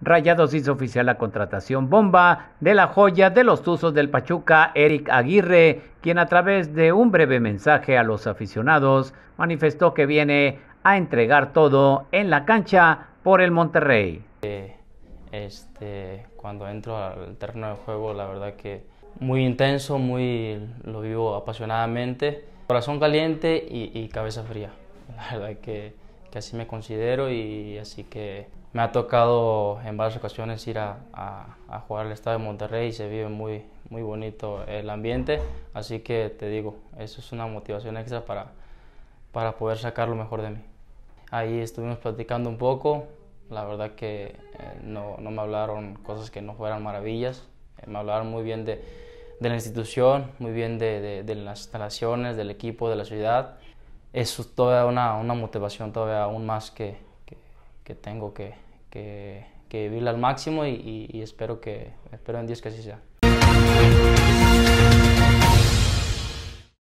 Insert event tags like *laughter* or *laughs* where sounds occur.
Rayados hizo oficial la contratación bomba de la joya de los Tuzos del Pachuca, Eric Aguirre, quien a través de un breve mensaje a los aficionados manifestó que viene a entregar todo en la cancha por el Monterrey. Eh, este, cuando entro al terreno de juego, la verdad que muy intenso, muy lo vivo apasionadamente, corazón caliente y, y cabeza fría. *laughs* La verdad que así me considero y así que me ha tocado en varias ocasiones ir a, jugar al estado de Monterrey y se vive muy, muy bonito el ambiente, así que te digo, eso es una motivación extra para, para poder sacar lo mejor de mí. Ahí estuvimos platicando un poco, la verdad que eh, no, no, me hablaron cosas que no fueran maravillas, eh, me hablaron muy bien de, de la institución, muy bien de, las instalaciones, del equipo, de la ciudad es toda una, motivación todavía aún más que, tengo que, que, vivirla al máximo y, espero, que, espero en Dios que así sea.